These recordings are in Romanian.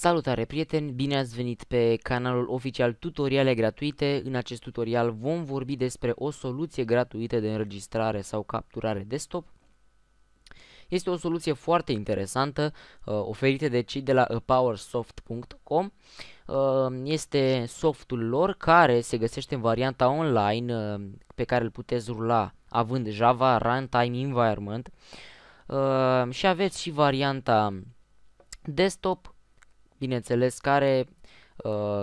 Salutare prieteni, bine ați venit pe canalul oficial Tutoriale Gratuite. În acest tutorial vom vorbi despre o soluție gratuită de înregistrare sau capturare desktop. Este o soluție foarte interesantă uh, oferită de cei de la powersoft.com. Uh, este softul lor care se găsește în varianta online uh, pe care îl puteți rula având Java Runtime Environment și aveți și varianta desktop bineînțeles, care uh,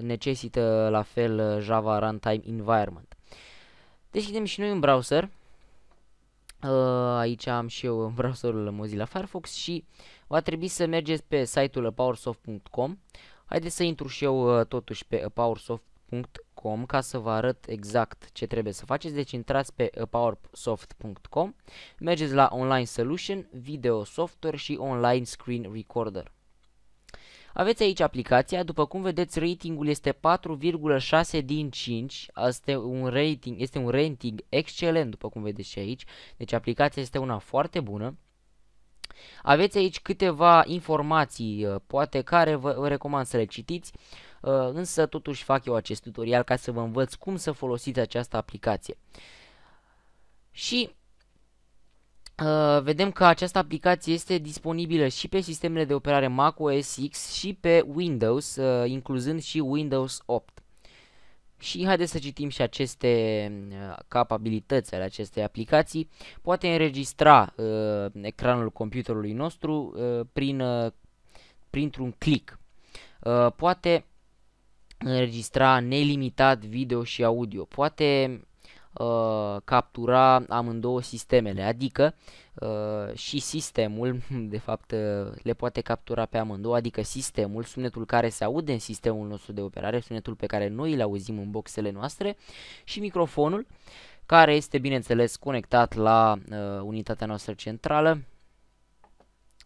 necesită la fel uh, Java Runtime Environment. Deschidem și noi un browser. Uh, aici am și eu browserul Mozilla Firefox și va trebui să mergeți pe site-ul powersoft.com. Haideți să intru și eu uh, totuși pe powersoft.com ca să vă arăt exact ce trebuie să faceți. Deci intrați pe powersoft.com, mergeți la Online Solution, Video Software și Online Screen Recorder. Aveți aici aplicația, după cum vedeți ratingul este 4,6 din 5, asta un rating, este un rating excelent după cum vedeți și aici, deci aplicația este una foarte bună. Aveți aici câteva informații, uh, poate care vă recomand să le citiți, uh, însă totuși fac eu acest tutorial ca să vă învăț cum să folosiți această aplicație. Și Uh, vedem că această aplicație este disponibilă și pe sistemele de operare Mac OS X și pe Windows, uh, incluzând și Windows 8. Și haideți să citim și aceste uh, capabilități ale acestei aplicații. Poate înregistra uh, ecranul computerului nostru uh, prin, uh, printr-un click. Uh, poate înregistra nelimitat video și audio. Poate uh, captura amândouă sistemele, adică uh, și sistemul, de fapt uh, le poate captura pe amândouă, adică sistemul, sunetul care se aude în sistemul nostru de operare, sunetul pe care noi îl auzim în boxele noastre și microfonul care este bineînțeles conectat la uh, unitatea noastră centrală,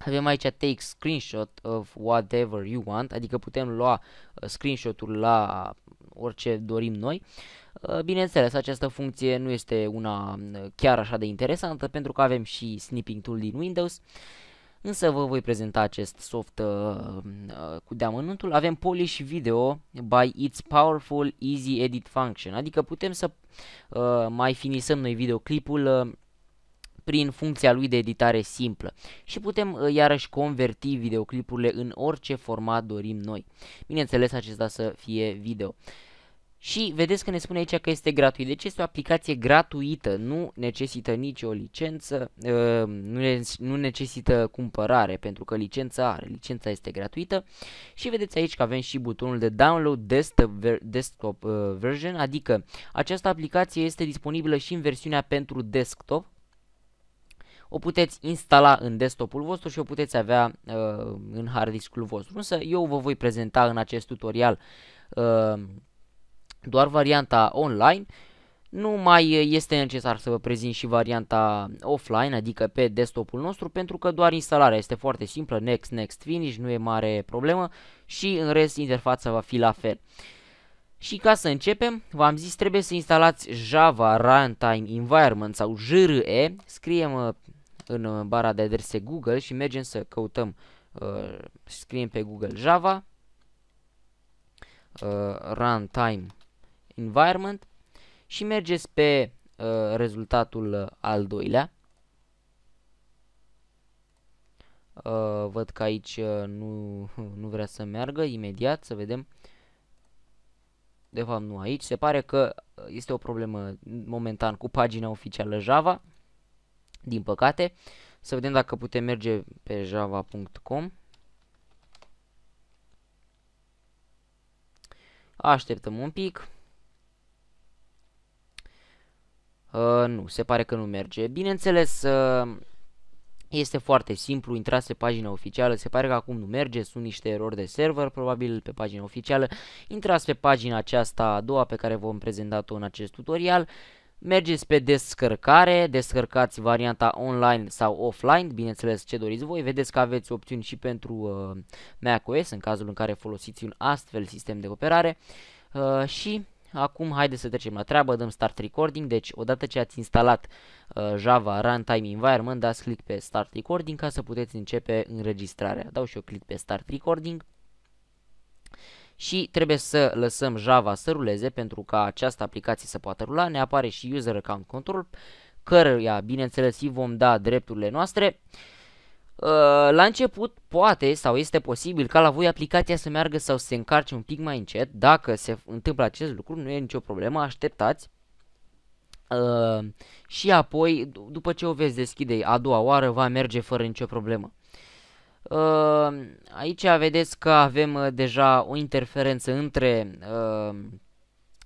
avem aici take screenshot of whatever you want, adică putem lua uh, screenshot uri la orice dorim noi. Ă, bineînțeles, această funcție nu este una ă, chiar așa de interesantă pentru că avem și snipping tool din Windows, însă vă voi prezenta acest soft ă, cu deamănuntul. Avem polish video by its powerful easy edit function, adică putem să mai finisăm noi videoclipul prin funcția lui de editare simplă și putem iarăși converti videoclipurile în orice format dorim noi. Bineînțeles acesta să fie video. Și vedeți că ne spune aici că este gratuit. Deci este o aplicație gratuită, nu necesită nicio licență, ă, nu necesită cumpărare pentru că licența are, licența este gratuită. Și vedeți aici că avem și butonul de download desktop ă, version, adică această aplicație este disponibilă și în versiunea pentru desktop. O puteți instala în desktopul vostru și o puteți avea uh, în hard disk-ul vostru. Însă eu vă voi prezenta în acest tutorial uh, doar varianta online, nu mai este necesar să vă prezint și varianta offline, adică pe desktopul nostru, pentru că doar instalarea este foarte simplă, next, next, finish, nu e mare problemă și în rest interfața va fi la fel. Și ca să începem, v-am zis trebuie să instalați Java Runtime Environment sau JRE, scriem uh, în uh, bara de adrese Google și mergem să căutăm, uh, scriem pe Google Java, uh, Runtime environment și mergeți pe uh, rezultatul uh, al doilea. Uh, văd că aici uh, nu, nu vrea să meargă imediat, să vedem. De fapt nu aici, se pare că uh, este o problemă momentan cu pagina oficială Java, din păcate. Să vedem dacă putem merge pe java.com. Așteptăm un pic. Uh, nu, se pare că nu merge. Bineînțeles, uh, este foarte simplu, intrați pe pagina oficială, se pare că acum nu merge, sunt niște erori de server, probabil pe pagina oficială. Intrați pe pagina aceasta a doua pe care vom prezentat-o în acest tutorial. Mergeți pe descărcare, descărcați varianta online sau offline, bineînțeles ce doriți voi. Vedeți că aveți opțiuni și pentru uh, macOS în cazul în care folosiți un astfel sistem de operare uh, și Acum haideți să trecem la treabă, dăm Start Recording, deci odată ce ați instalat uh, Java Runtime Environment, dați click pe Start Recording ca să puteți începe înregistrarea. Dau și eu click pe Start Recording și trebuie să lăsăm Java să ruleze pentru ca această aplicație să poată rula. Ne apare și User Account Control, căruia, bineînțeles, îi vom da drepturile noastre. Uh, Uh, la început poate sau este posibil ca la voi aplicația să meargă sau să se încarce un pic mai încet. Dacă se întâmplă acest lucru, nu e nicio problemă, așteptați. Uh, și apoi, după ce o veți deschide a doua oară, va merge fără nicio problemă. Uh, aici vedeți că avem uh, deja o interferență între uh,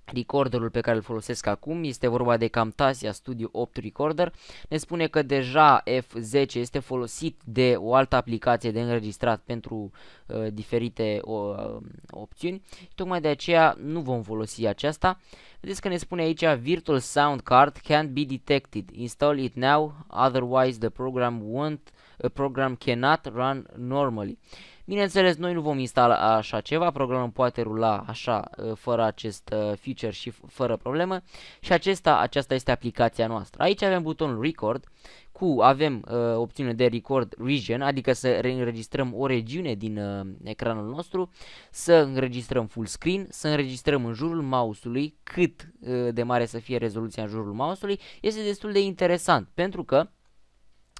Recorderul pe care îl folosesc acum este vorba de Camtasia Studio 8 Recorder. Ne spune că deja F10 este folosit de o altă aplicație de înregistrat pentru uh, diferite uh, opțiuni. Tocmai de aceea nu vom folosi aceasta. Vedeți că ne spune aici Virtual Sound Card can't be detected. Install it now, otherwise the program won't, a uh, program cannot run normally. Uh, Bineînțeles, noi nu vom instala așa ceva, programul poate rula așa, ă, fără acest ă, feature și fără problemă. Și acesta, aceasta este aplicația noastră. Aici avem butonul Record, cu avem uh, opțiune de Record Region, adică să înregistrăm o regiune din uh, ecranul nostru, să înregistrăm full screen, să înregistrăm în jurul mouse-ului cât uh, de mare să fie rezoluția în jurul mouse-ului. Este destul de interesant, pentru că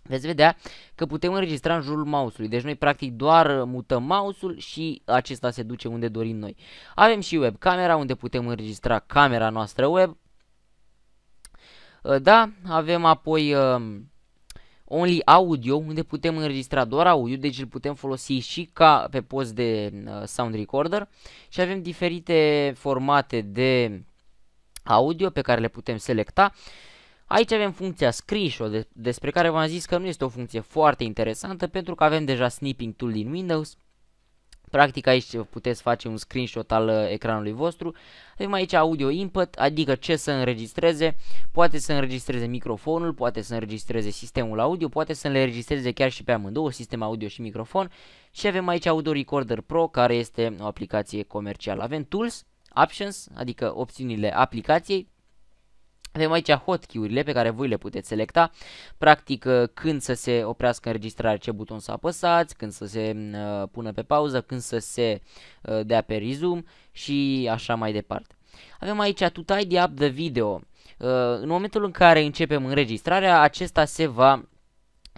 veți vedea că putem înregistra în jurul mouse-ului. Deci noi practic doar mutăm mouse-ul și acesta se duce unde dorim noi. Avem și web camera unde putem înregistra camera noastră web. Uh, da, avem apoi um, only audio unde putem înregistra doar audio, deci îl putem folosi și ca pe post de uh, sound recorder și avem diferite formate de audio pe care le putem selecta. Aici avem funcția screenshot, despre care v-am zis că nu este o funcție foarte interesantă pentru că avem deja snipping tool din Windows. Practic aici puteți face un screenshot al uh, ecranului vostru. Avem aici audio input, adică ce să înregistreze. Poate să înregistreze microfonul, poate să înregistreze sistemul audio, poate să le înregistreze chiar și pe amândouă, sistem audio și microfon. Și avem aici Audio Recorder Pro, care este o aplicație comercială. Avem Tools, Options, adică opțiunile aplicației, avem aici hotkey-urile pe care voi le puteți selecta, practic uh, când să se oprească înregistrarea, ce buton să apăsați, când să se uh, pună pe pauză, când să se uh, dea pe resume și așa mai departe. Avem aici to tidy up the video. Uh, în momentul în care începem înregistrarea, acesta se va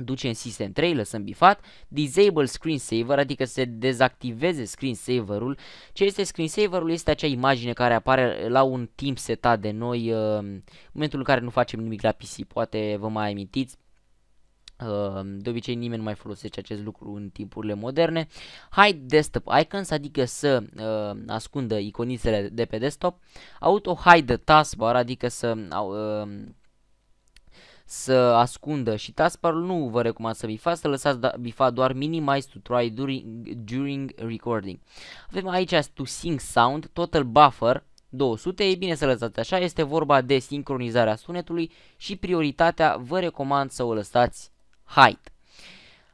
duce în System 3, lăsăm bifat, Disable screen saver adică să se dezactiveze saver ul Ce este saver ul Este acea imagine care apare la un timp setat de noi uh, în momentul în care nu facem nimic la PC. Poate vă mai amintiți, uh, de obicei nimeni nu mai folosește acest lucru în timpurile moderne. Hide Desktop Icons, adică să uh, ascundă iconițele de pe desktop. Auto Hide Taskbar, adică să... Uh, să ascundă și taskbarul nu vă recomand să bifați, să lăsați da, bifa doar minimize to try during, during recording. Avem aici to sync sound, total buffer, 200, e bine să lăsați așa, este vorba de sincronizarea sunetului și prioritatea vă recomand să o lăsați height.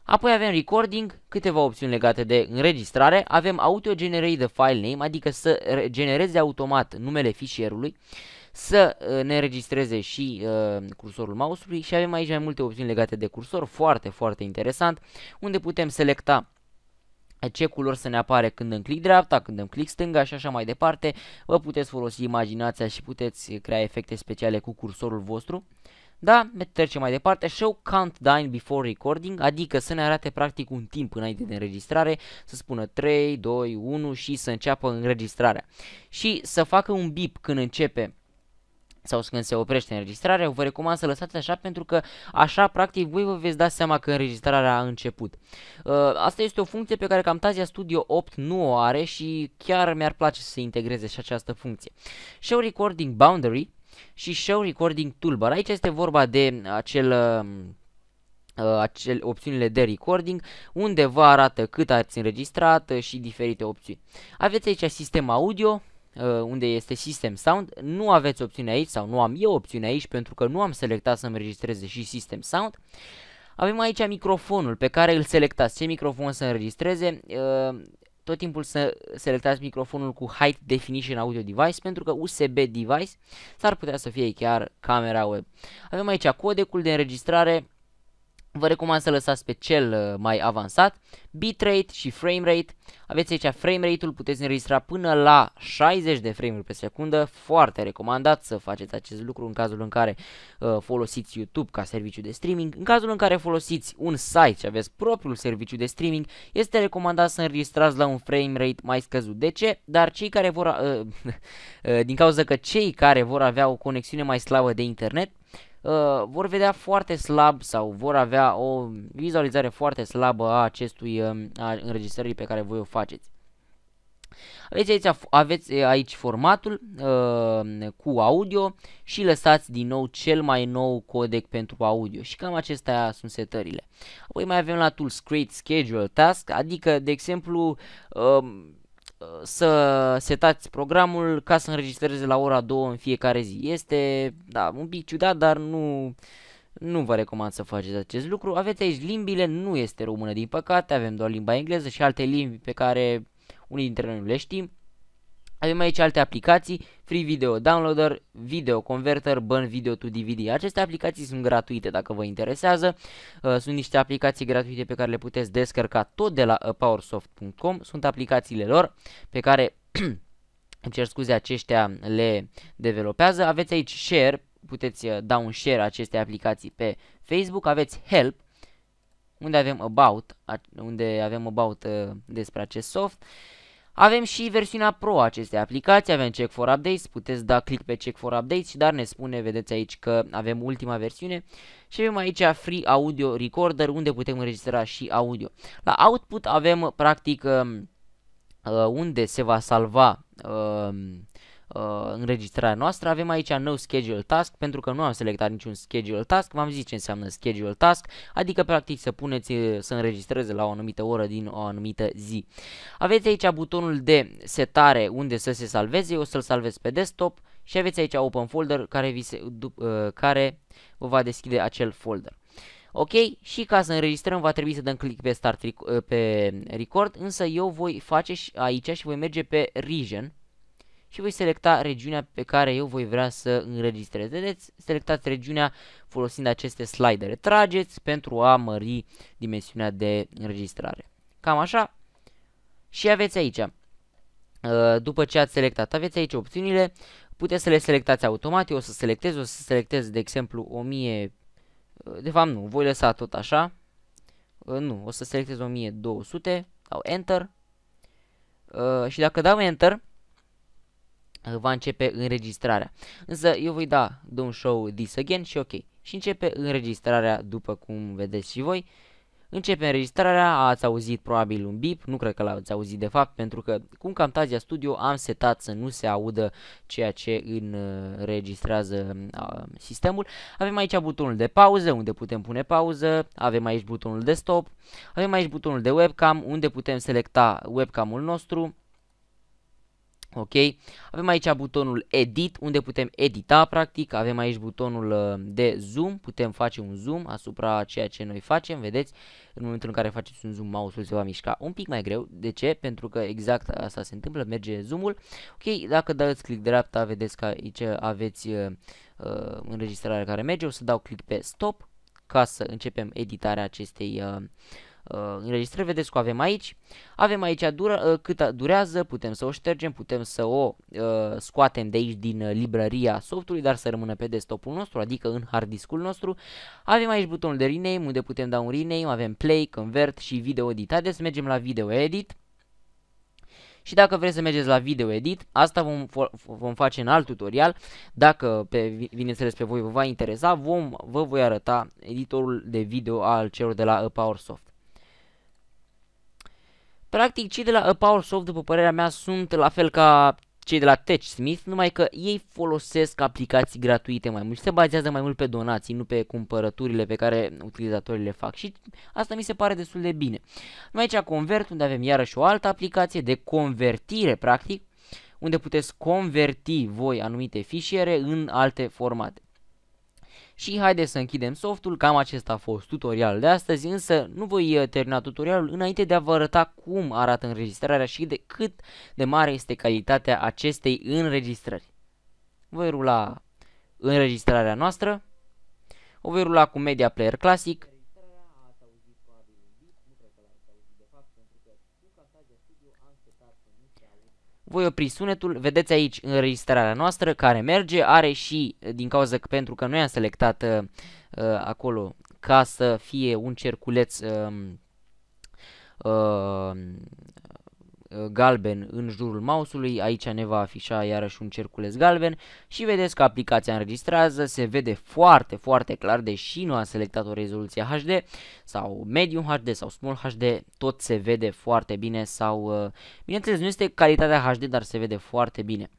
Apoi avem recording, câteva opțiuni legate de înregistrare, avem auto generate the file name, adică să genereze automat numele fișierului, uh, să uh, ne registreze și uh, cursorul mouse-ului și avem aici mai multe opțiuni legate de cursor, foarte, foarte interesant, unde putem selecta ce culori să ne apare când în click dreapta, când în click stânga și așa mai departe. Vă puteți folosi imaginația și puteți crea efecte speciale cu cursorul vostru. Da, trecem mai departe, show countdown before recording, adică să ne arate practic un timp înainte de înregistrare, să spună 3, 2, 1 și să înceapă înregistrarea. Și să facă un bip când începe sau când se oprește înregistrarea, vă recomand să lăsați așa pentru că așa practic voi vă veți da seama că înregistrarea a început. Uh, asta este o funcție pe care Camtasia Studio 8 nu o are și chiar mi-ar place să se integreze și această funcție. Show Recording Boundary și Show Recording Toolbar. Aici este vorba de acel um, uh, acele opțiunile de recording, unde vă arată cât ați înregistrat și diferite opțiuni. Aveți aici sistem audio, uh, unde este System Sound, nu aveți opțiune aici sau nu am eu opțiune aici pentru că nu am selectat să registreze și System Sound. Avem aici microfonul pe care îl selectați, ce microfon să înregistreze, uh, tot timpul să selectați microfonul cu High Definition Audio Device pentru că USB device s-ar putea să fie chiar camera web. Avem aici codecul de înregistrare, Vă recomand să lăsați pe cel uh, mai avansat. Bitrate și framerate. Aveți aici framerate-ul, puteți înregistra până la 60 de frame-uri pe secundă. Foarte recomandat să faceți acest lucru în cazul în care uh, folosiți YouTube ca serviciu de streaming. În cazul în care folosiți un site și aveți propriul serviciu de streaming, este recomandat să înregistrați la un framerate mai scăzut. De ce? Dar cei care vor... Uh, uh, din cauza că cei care vor avea o conexiune mai slabă de internet Uh, vor vedea foarte slab sau vor avea o vizualizare foarte slabă a acestui um, a înregistrării pe care voi o faceți. Aveți aici, aveți uh, aici formatul uh, cu audio și lăsați din nou cel mai nou codec pentru audio și cam acestea sunt setările. Apoi mai avem la Tools Create Schedule Task, adică de exemplu uh, să setați programul ca să înregistreze la ora 2 în fiecare zi. Este, da, un pic ciudat, dar nu, nu vă recomand să faceți acest lucru. Aveți aici limbile, nu este română din păcate, avem doar limba engleză și alte limbi pe care unii dintre noi nu le știm. Avem aici alte aplicații, Free Video Downloader, Video Converter, Burn Video to DVD. Aceste aplicații sunt gratuite dacă vă interesează. Uh, sunt niște aplicații gratuite pe care le puteți descărca tot de la powersoft.com. Sunt aplicațiile lor pe care, îmi cer scuze, aceștia le developează. Aveți aici Share, puteți uh, da un share acestei aplicații pe Facebook. Aveți Help, unde avem About, unde avem About uh, despre acest soft. Uh, avem și versiunea Pro a acestei aplicații, avem Check for Updates, puteți da click pe Check for Updates, dar ne spune, vedeți aici că avem ultima versiune și avem aici Free Audio Recorder unde putem înregistra și audio. La output avem practic um, uh, unde se va salva uh, uh, înregistrarea noastră. Avem aici No Schedule Task, pentru că nu am selectat niciun Schedule Task. V-am zis ce înseamnă Schedule Task, adică practic să puneți, uh, să înregistreze la o anumită oră din o anumită zi. Aveți aici butonul de setare unde să se salveze, eu o să-l salvez pe desktop și aveți aici Open Folder care, vi se, uh, care vă va deschide acel folder. Ok? Și ca să înregistrăm va trebui să dăm click pe start pe record, însă eu voi face aici și voi merge pe region și voi selecta regiunea pe care eu voi vrea să înregistrez. Vedeți, selectați regiunea folosind aceste slidere. Trageți pentru a mări dimensiunea de înregistrare. Cam așa. Și aveți aici, uh, după ce ați selectat, aveți aici opțiunile, puteți să le selectați automat, eu o să selectez, o să selectez de exemplu 1000, uh, de fapt nu, voi lăsa tot așa, uh, nu, o să selectez 1200, dau Enter Uh, și dacă dau Enter, Eh, va începe înregistrarea. Însă eu voi da de un show this again și ok. Și începe înregistrarea după cum vedeți și voi. Începe înregistrarea, ați auzit probabil un bip, nu cred că l-ați auzit de fapt, pentru că cu Camtasia Studio am setat să nu se audă ceea ce eh, înregistrează sistemul. Avem aici butonul de pauză, unde putem pune pauză, avem aici butonul de stop, avem aici butonul de webcam, unde putem selecta webcamul nostru, Ok? Avem aici butonul Edit, unde putem edita practic, avem aici butonul uh, de zoom, putem face un zoom asupra ceea ce noi facem, vedeți? În momentul în care faceți un zoom, mouse-ul se va mișca un pic mai greu. De ce? Pentru că exact asta se întâmplă, merge zoom-ul. Ok, dacă dați click dreapta, vedeți că aici aveți uh, uh înregistrarea care merge. O să dau click pe stop ca să începem editarea acestei uh, uh, înregistrări, vedeți că avem aici. Avem aici dura, uh, cât durează, putem să o ștergem, putem să o uh, scoatem de aici din uh, librăria softului, dar să rămână pe desktopul nostru, adică în hard discul nostru. Avem aici butonul de rename, unde putem da un rename, avem play, convert și video edit. Haideți să mergem la video edit. Și dacă vreți să mergeți la video edit, asta vom, vom face în alt tutorial. Dacă, pe, bineînțeles, pe voi vă va interesa, vom, vă voi arăta editorul de video al celor de la Powersoft. Practic, cei de la A Power Soft, după părerea mea, sunt la fel ca cei de la TechSmith, numai că ei folosesc aplicații gratuite mai mult și se bazează mai mult pe donații, nu pe cumpărăturile pe care utilizatorii le fac și asta mi se pare destul de bine. Noi aici Convert, unde avem iarăși o altă aplicație de convertire, practic, unde puteți converti voi anumite fișiere în alte formate. Și haideți să închidem softul, cam acesta a fost tutorialul de astăzi, însă nu voi uh, termina tutorialul înainte de a vă arăta cum arată înregistrarea și de cât de mare este calitatea acestei înregistrări. Voi rula înregistrarea noastră, o voi rula cu Media Player Classic voi opri sunetul, vedeți aici înregistrarea noastră care merge, are și, eh, din cauza că pentru că noi am selectat uh, acolo ca să fie un cerculeț uh, uh, Uh, galben în jurul mouse-ului, aici ne va afișa iarăși un cerculeț galben și vedeți că aplicația înregistrează, se vede foarte, foarte clar, deși nu a selectat o rezoluție HD sau medium HD sau small HD, tot se vede foarte bine sau, uh, bineînțeles, nu este calitatea HD, dar se vede foarte bine.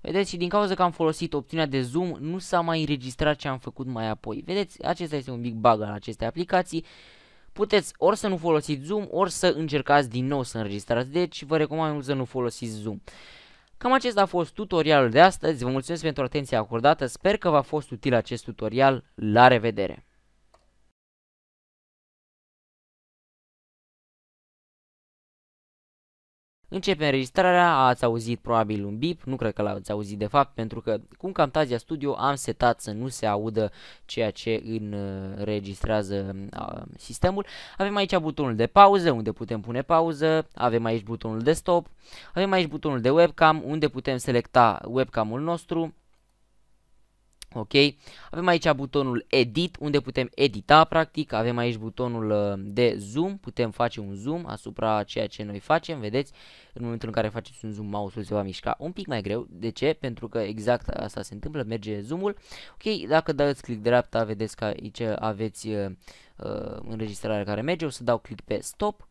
Vedeți, și din cauza că am folosit opțiunea de zoom, nu s-a mai înregistrat ce am făcut mai apoi. Vedeți, acesta este un big bug al acestei aplicații puteți ori să nu folosiți zoom, ori să încercați din nou să înregistrați, deci vă recomand să nu folosiți zoom. Cam acesta a fost tutorialul de astăzi, vă mulțumesc pentru atenția acordată, sper că v-a fost util acest tutorial, la revedere! Începe înregistrarea, ați auzit probabil un bip, nu cred că l-ați auzit de fapt, pentru că cu Camtasia Studio am setat să nu se audă ceea ce înregistrează uh, sistemul. Avem aici butonul de pauză, unde putem pune pauză, avem aici butonul de stop, avem aici butonul de webcam, unde putem selecta webcamul nostru, Ok? Avem aici butonul edit, unde putem edita practic, avem aici butonul uh, de zoom, putem face un zoom asupra ceea ce noi facem, vedeți? În momentul în care faceți un zoom, mouse-ul se va mișca un pic mai greu, de ce? Pentru că exact asta se întâmplă, merge zoom-ul. Ok, dacă dați click dreapta, vedeți că aici aveți uh, uh, înregistrarea care merge, o să dau click pe stop,